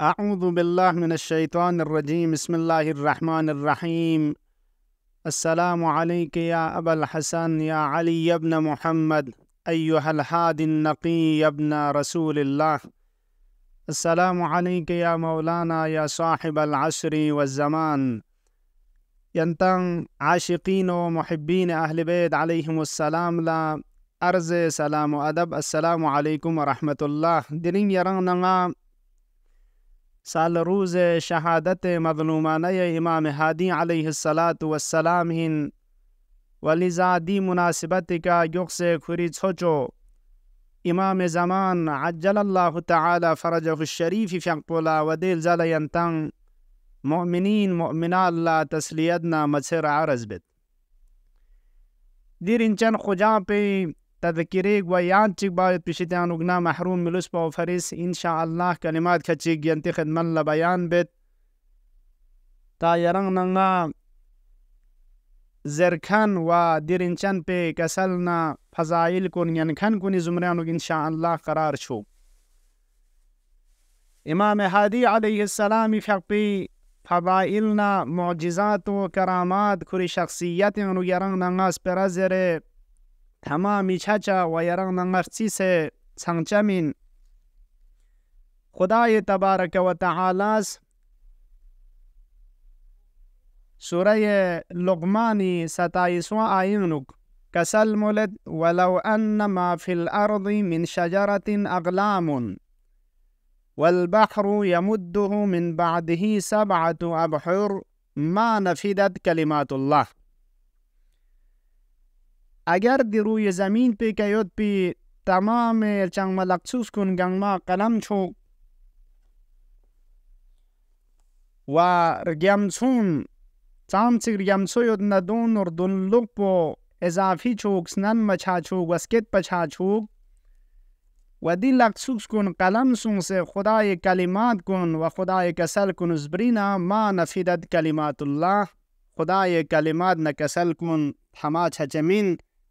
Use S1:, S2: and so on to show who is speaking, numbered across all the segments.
S1: أعوذ بالله من الشيطان الرجيم بسم الله الرحمن الرحيم السلام عليك يا أبا الحسن يا علي بن محمد أيها الحاد النقي ابن رسول الله السلام عليك يا مولانا يا صاحب العصر والزمان ينتم عاشقين ومحبين أهل بيت عليهم السلام لا أرز سلام وأدب السلام عليكم ورحمة الله درين يرغنغا سال روز شہادت مظلومان امام ہادی علیہ السلاۃ وسلام ہن ولیزادی مناسبت کا یق سے کھری سوچو امام زمان عجل اللہ تعالی فرج الشریف فقولا ودیل اللین تنگ مومنین نا مچھر عرض بت دیر انچن خجاں پہ گویان تد کان پیشتیان اگنا محروم ملوس فریس کلمات ان شا اللہ کلیمات ملن ذیرکھن ون پے کسل ن فضا کن یا فضائل کن ینکن کنی ان شاء اللہ قرار چو امام حادی علیہ السلامی فکی فبا عل نو جزا تو کرامات خری شخصیت یا تما میچاچا و یرنگ ننگرسی سے سنگچمین خدای تبارک و تعالی سوره لقمان ستائیسواں آئین نک کسل مولد ولو انما فی الارض من شجرة اغلام والبحر يمده من بعده سبعة أبحر ما نفدت كلمات الله اگر دی روی زمین پی که پی تمام چنگ ملقصوص کن گنگما قلم چو و رگمسون چامچی رگمسو یود ندون لوگ پو اضافی چوک سنن مچا چوک وسکت پچا چوک و دی لقصوص کن قلم سون سے خدای کلمات کن و خدای کسل کن زبرینا ما نفیدت کلمات الله خدای کلمات نکسل کن حما چچمین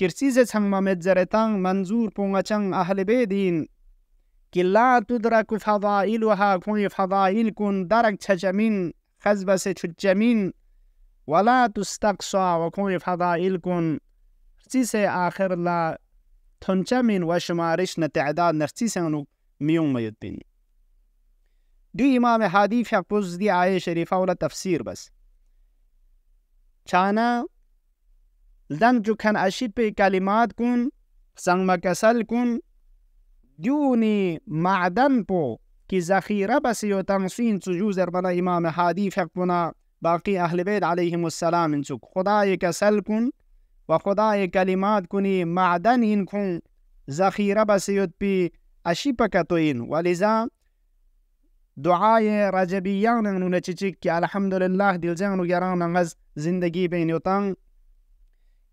S1: كرسيز سانما متزرتان منظور بونغاچان أهل بيدين كي لا تدرك فضائلها كون فضائل كون درك تجمين خزبة تجمين ولا تستقصى وكون فضائل كون ارتيس آخر لا تنجمين وشمارش نتعداد نرسيسة انو ميون ما يدبين دي امام حديث يقبز دي آية شريفة ولا تفسير بس چانا لدن جو كان لنجكن بي كلمات كون كن ما كسل كون ديوني معدن بو كي زخيرة ذخيرة بسي وتنسين سجوزر بنا إمام حادي فقنا باقي أهل بيت عليهم السلام انسك خداي كسل كن وخداي كلمات كوني معدن إن كون كن ذخيرة بسيوت بي أشيبا كتوين ولذا دعای رجبيان نونه چچک که الحمدلله دلزان و گران نغز زندگی بین یوتان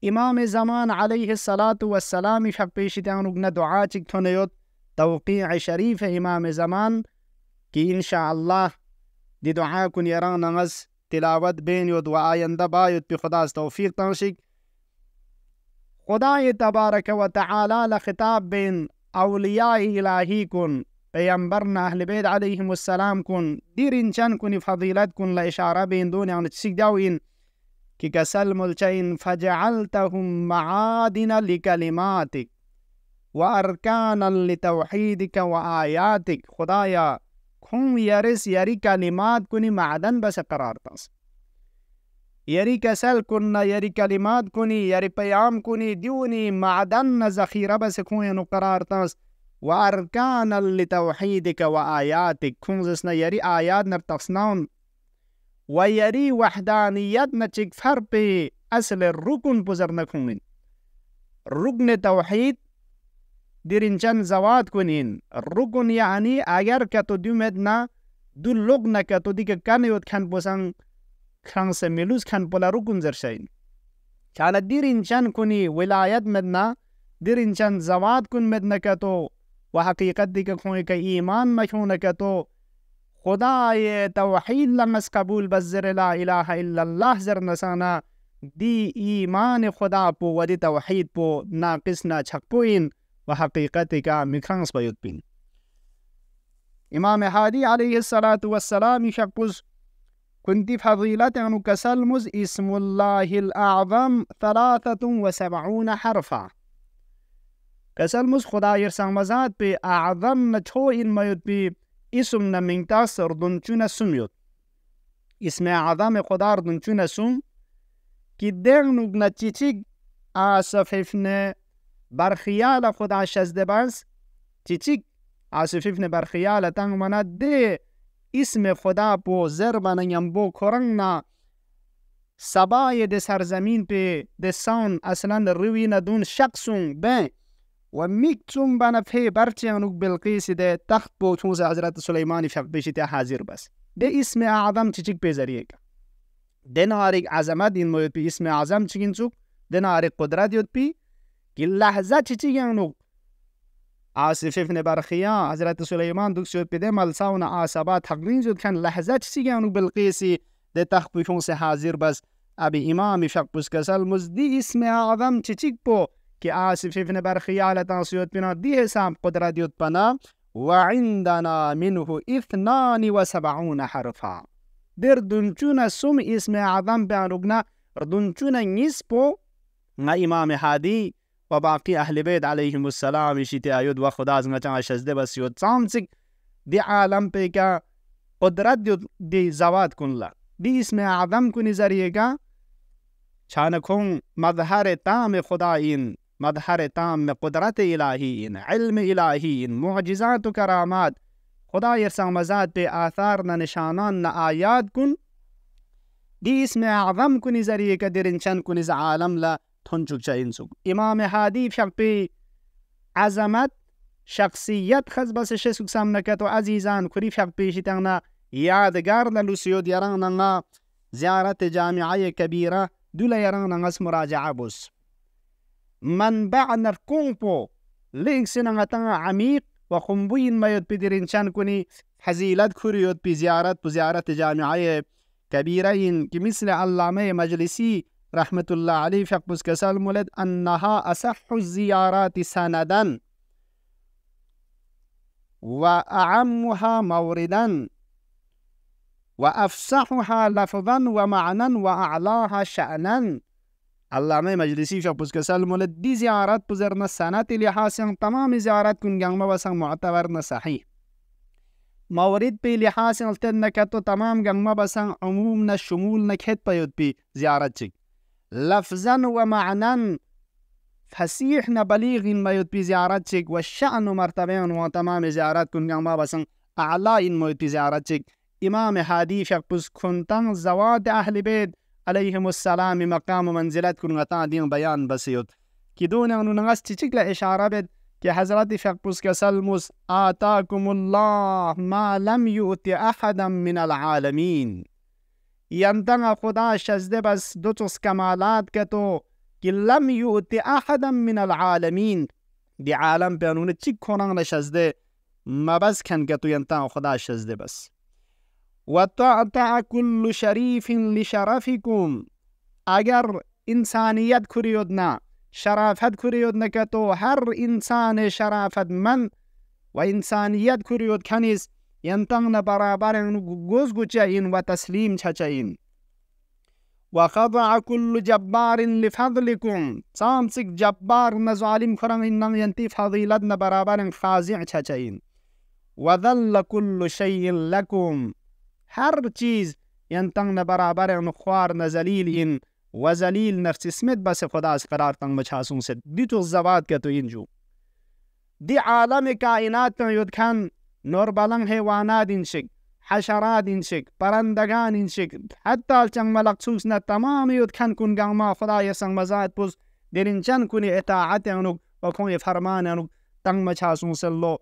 S1: إمام زمان عليه الصلاة والسلام شبيشتان رقنا دعاتك تنيوت توقيع شريف إمام زمان كي إن شاء الله دي دعاكن يرانا غز تلاوت بين يود وآينده بايد بخداس توفيق تنشك خدای تبارک و تعالی له خطاب بین اولیاء الهی کن پیغمبرنا اهل بیت علیهم السلام کن دیر انچن کنی فضیلت کن له اشاره بین دون یعنی يعني چیک داوین कि कसल मुलचैन فجعلتهم معادن لكلماتك व لتوحيدك واياتك व आयातिक खुदाया يرس يري كلمات كوني معدن بس قرار تاس يري كسل كنا يري كلمات كوني يري بيام كوني ديوني معدن زخيرة بس كوني نو قرار تاس وأركان لتوحيدك وآياتك كون زسنا يري آيات نرتفسنون ওয়াইয়ারি ওয়াহদানিয়াত না চিকফার পে আসলে রুকুন পোজার না খুঁড়িন রুকনে তাওহিদ দিরিনচান জাওয়াত কুনিন রুকুন ইয়াহানি আগার কত দুমেদ না দুল্লোক না কত দিকে কানিয়ত খান পোসাং খাংসে মেলুজ খান পোলা রুকুন জারসাইন খালা দিরিনচান কুনি ওয়েলায়াত মেদনা দিরিনচান জাওয়াত কুন মেদনা কত وحقيقت ديك خونك إيمان مكونك تو خدا توحید توحید لمس قبول بزر لا الہ الا اللہ زر نسانا دی ایمان خدا پو پو و ناقص نا حقیقت کا تو بیوت پی امام حادی علیہ الصلاة والسلام شکوز کنتی فضیلت اسم اللہ الاعظم ثلاثت و سبعون حرفا خدا یرسان مزاد پی اعظم نچھو ان میوت اسم نمینتا سر دنچون سوم یود اسم عظام خدا ر سوم که در نوگ نچی چیگ آسف خدا شزده باز چی آسففن آسف افن بر خیال تنگ منا اسم خدا پو زربن یم بو کرنگ نا سبای دی سرزمین پی دی سان اصلا روی ندون شخصون بین وميكتم بانا في برتي أنوك بلقيس ده تخت بوت موسى حضرت سليماني في بشتى حاضر بس ده اسم أعظم تشيك بيزاريك ده نهارك عظمة دين مويد بي اسم أعظم تشيكين سوك ده نهارك قدرات يود بي كي لحظة تشيك أنوك عاصفين برخيا حضرت سليمان دوك سوت بده ملساونا عصبات حقلين زود كان لحظة تشيك أنوك بلقيسي ده تخت بوت موسى حاضر بس أبي إمامي شاك بوسكسال مزدي اسم أعظم تشيك بو كي आज सिर्फ बार ख्याल तासीत बिना दिए साम कुदरत युद्ध पना وعندنا منه اثنان وسبعون حرفا در دنچونا سم اسم اعظم بانوغنا دنچونا نسبو نا امام هادي و باقي اهل بيت عليهم السلام شتي ايود و خدا از نچا شزده بسيوت سامسك دي عالم بيكا قدرت دي زواد كنلا دي اسم اعظم كني زريگا چانکون مظهر تام خدا این مظهر تام قدرت الہی علم الہی معجزات و کرامات خدا سامزاد به آثار نه نشانان نه آیات کن دی اسم اعظم کنی ذریعه که انچن کنی ز عالم لا تنچک چاین سو امام حادی هادی پی عظمت شخصیت خز بس شسک سمنکت و عزیزان کری شقی شتنگنا یادگار نا لسیو دیران نا زیارت جامعه کبیره دولا یران نا اسم مراجعه بوس manbaan at kungpo ling sinangatanga amik وقنبوين ما يد بدرين شان كوني حزيلات كوريوت بزيارات بزيارات جامعية كبيرين كمثل علامة مجلسي رحمة الله عليه فق بسكسال مولد أنها أصح الزيارات سندا وأعمها موردا وأفصحها لفظا ومعنى وأعلاها شأنا الله مجلسی شو پس کسل مولد دی زیارت پزر نسانات لحاظ تمام زیارت کن گنگ مبسن معتبر نصحیح مورد پی لحاظ التن نکتو تمام گنگ مبسن عموم نشمول نکت پیود پی زیارت چک لفظا و معنا فسیح نبلیغ میود پی زیارت چک و شأن و مرتبه و تمام زیارت کن گنگ مبسن اعلا این میود پی زیارت چک امام حدیث شخص کنتن زواد اهل بیت عليهم السلام مقام منزلت كن غطا دين بيان بسيط كي دون انو نغس تشكلا اشارة بد كي حضرت فقوس كسلموس آتاكم الله ما لم يؤتي أحدا من العالمين يندن خدا شزد بس دوتس كمالات كتو كي لم يؤتي أحدا من العالمين دي عالم بانون تشك كونان لشزد ما بس كان كتو يندن خدا شزد بس وتعطع كل شريف لشرفكم اگر انسانیت کریود نه شرافت کریود نه که تو هر انسان من و انسانیت کریود کنیز ینتنگ نه برابر گوز این و تسلیم و وخضع كل جبار لفضلكم سامسك جبار نزعلم كرم إنن ينتي فضيلتنا برابر خازع و ذل كل شيء لكم هر چیز یعنی تنگ نه برابر نه خوار نه ذلیل این و ذلیل نفس اسمت بس خدا از قرار تنگ مچاسون سے دیتو زواد که تو اینجو دی عالم کائنات تن یود کن نور بلنگ حیوانات این شک حشرات این شک پرندگان این شک حتی چنگ ملقصوص نه تمام یود کن کنگان ما خدا یسنگ مزاد پوز درین چن کنی اطاعت انوک و کنی فرمان انوک تنگ مچاسون سے لو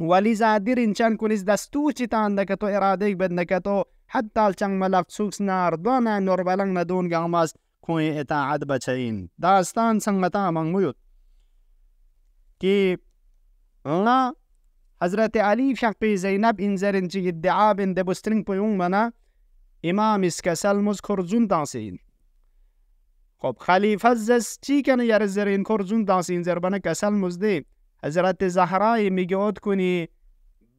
S1: ولذا دیر انچان کنیز دستو چی تان دکتو اراده بد نکتو حتی چنگ ملف سوکس نار دوانا نور بلنگ ندون گاماز إتا عد بچین داستان سنگتا منگویت كي لا حضرت علي شقی زينب انزرن چی ادعا بن دبسترنگ پیون منا امام اسکسل مز کرزون دانسین خب خلیفه زس چی کنه یار زرین کرزون دانسین زربانه کسل مزدی حضرت زهرا میگوید کنی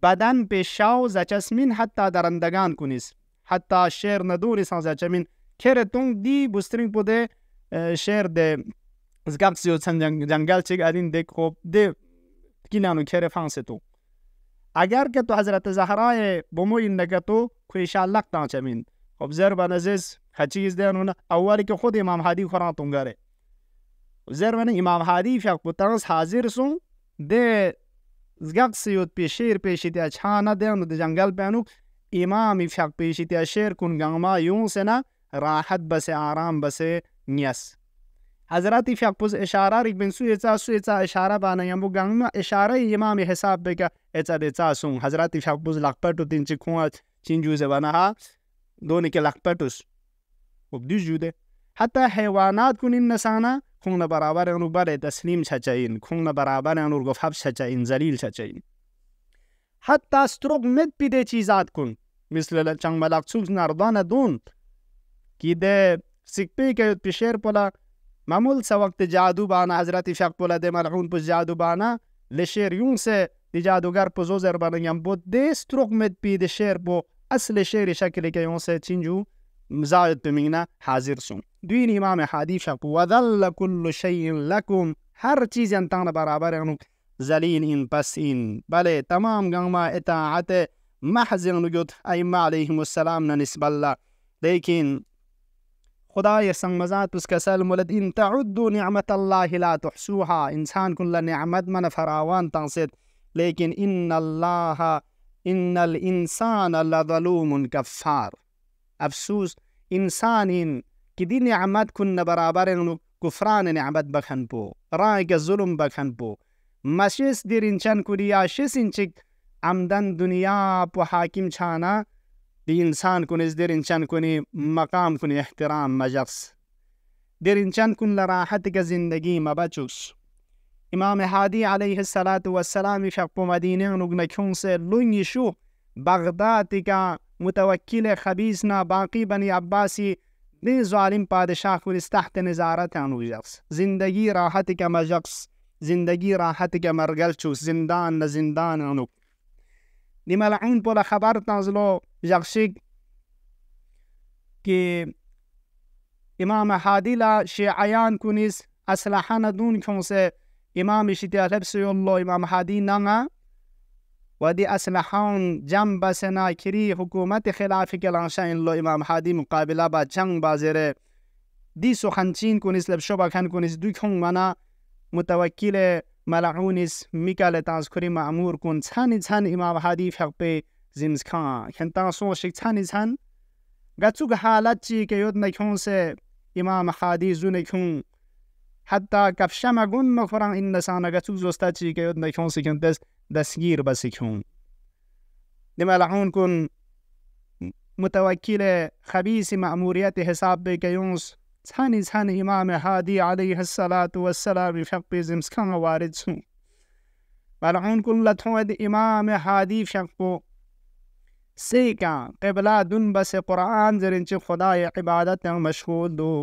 S1: بدن به شاو زچسمین حتی درندگان کنیس حتی شعر سان زچمین تون دی بسترین بوده شعر ده زگم سیو چند جنگل چگ ادین دک خوب ده کینانو کره تو اگر که تو حضرت زهرا بمو این نگتو کویش الله تا چمین خب زر بنزس هچیز دهنون اولی که خود امام هادی خوران تونگاره خب زر من امام هادی فق بوتانس حاضر سون سیوت پی شیر پیشیتیا چھانہ دونوں جنگل پہانو امام پی شیتیا شیر کن گنگما یوں سے نا راحت بسے آرام بسے نیس حضرت پھیک پوز اشارہ رک بن سو سوی اچا اشارہ بانا یا گنگما اشارہ امام حساب بے اچا دے چا سون حضرت پھیک پوز لکھ چین چنجو سے بنا ہا دونے کے دیش جو دے حتی حیوانات کن نسانا کھونگ نہ برابر ہے بر تسلیم چھا چین کھونگ نہ برابر ہے غف حب چھا چین ذلیل چھا چین مت پی دے چیزات کن مثل چنگ ملاک سوز نردان دون کی دے سکپی کے یوت پی پولا معمول سا وقت جادو بانا حضرت شاق پولا دے ملعون پس جادو بانا لے شیر یون سے دی جادو پزوزر بانا بود دے ترغ مت پی دے شیر پو اصل شیر شکلی کے یون سے چنجو مزارت بمينا حاضر سون دوين امام حدیث شپ وذل کل شیء لکم ہر چیز انتان برابر انو زلين ان پس ان تمام گنما اطاعت محض جد ايما عليهم السلام نہ نسب اللہ لیکن خدا سنگ مزات اس کا مولد ان تعدو نعمت الله لا تحسوها انسان کل نعمت من فراوان تنصد لیکن ان الله ان الانسان لظلوم كفار افسوس انسانين که دی نعمت کن برابر کفران نعمت بخن بو رای که ظلم بخن بو مشیس دیرین چن کوریا شیس انچک عمدن دنیا پو حاکم چانا دی انسان کنی دیر انسان کنی مقام کنی احترام مجرس دیر انشان کن لراحت که زندگی مبچوس امام حادی علیه السلام و السلام شق مدینه نگنکون سے لنگی شو بغداد کا متوکل خبیز نه باقی بنی عباسی دی ظالم پادشاه خورس تحت نظارت انو شخص زندگی راحت که مجقس زندگی راحت که مرگل چوس زندان نه زندان انو دی ملعون پولا خبر تنزلو جغشیک که امام حادیلا شیعیان کنیز اسلحه ندون کنسه امام شیطی علب سیولو امام حادی نما و دی اسلحان جنب سناکری حکومت خلاف کلانشا این لو امام حادی مقابله با جنگ بازره دی سخنچین کنیس لب شبا کن کنیس دوی کن منا متوکیل ملعونیس میکال تانسکوری معمور کن چانی چان امام حادی فق پی زمز کان کن تانسون شک چانی چان گچوگ حالت چی که یود نکون سه امام حادی زو نکون حتی کفشم گون مخوران این نسانه گچوگ زوستا چی که یود نکون سه کن دست دستگیر بسیکون دمه لعون کن متوکل خبیس معموریت حساب بگیونس څانې څانې امام هادي علیه الصلاة والسلام فقه زمسکان وارد سو بلعون کن لطوید امام هادی فقه سیکا قبلہ دن بس قرآن زرنچ خدای عبادت مشغول دو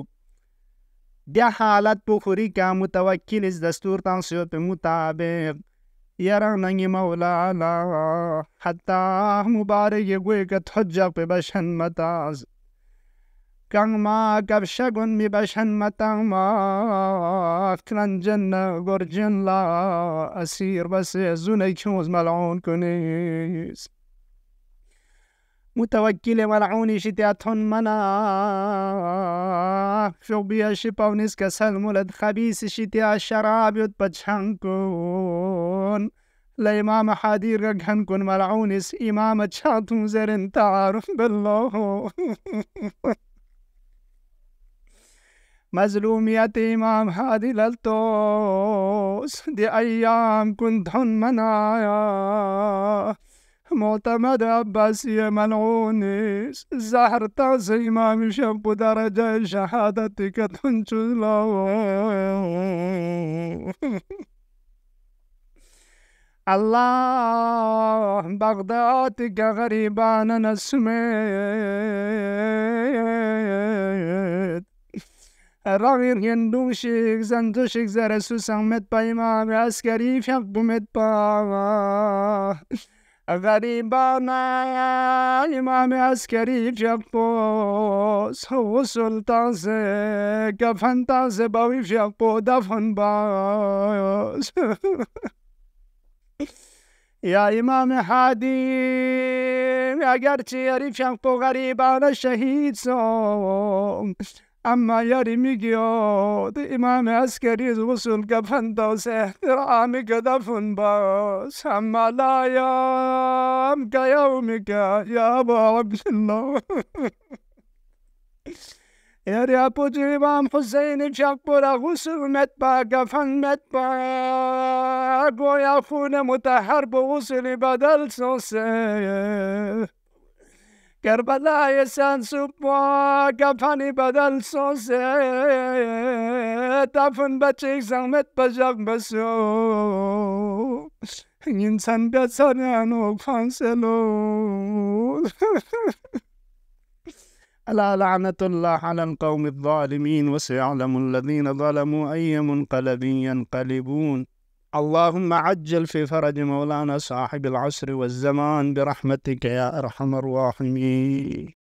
S1: بیا حالت پوخوری کا متوکل از دستور تان سیوت مطابق
S2: يراني مولانا حتى مبارك يقويك تحجك ببشن متاز كان ما كبشقن ببشن متاز ما كران جنة غرجن لا أسير بس زوني كوز ملعون كنيس متوكل ملعوني شتياتهن منا شو بيا شبا ونسكا سلمولد خبيث شتيا شراب يتبجحنكو ملعون الإمام حادي رجهن كن ملعونس إمام تشاتو زرن تعارف بالله مظلومية إمام هادي للتوس دي أيام كنت هن منايا معتمد عباسية ملعونس زهر تعس إمام شاب درجة شهادتك تنشو الله بغداد که غریبان نسمید رغیر گندوشک زندوشک زرسو سمت امام عسکری فیق بومت پا غریبان امام عسکری فیق پوس و سلطان سه کفن زه باوی فیق پو دفن با يا إمام حادي يا أگرچه ریفشم غريب أنا شهيد صوم اما يا میگیاد امام عسکری وصل کفن داز احترامی قدفن باس اما لا يوم كيومك يا أبو عبد الله Her apucu İmam Hüseyin'i çak bura husuvmet ba jeg ba Goya fune mutahhar bu husuli bedel sose Kerbela'yı sen subba kafeni bedel sose Tafın beçik zahmet bacak besu
S1: ألا لعنة الله على القوم الظالمين وسيعلم الذين ظلموا أي منقلب ينقلبون اللهم عجل في فرج مولانا صاحب العصر والزمان برحمتك يا أرحم الراحمين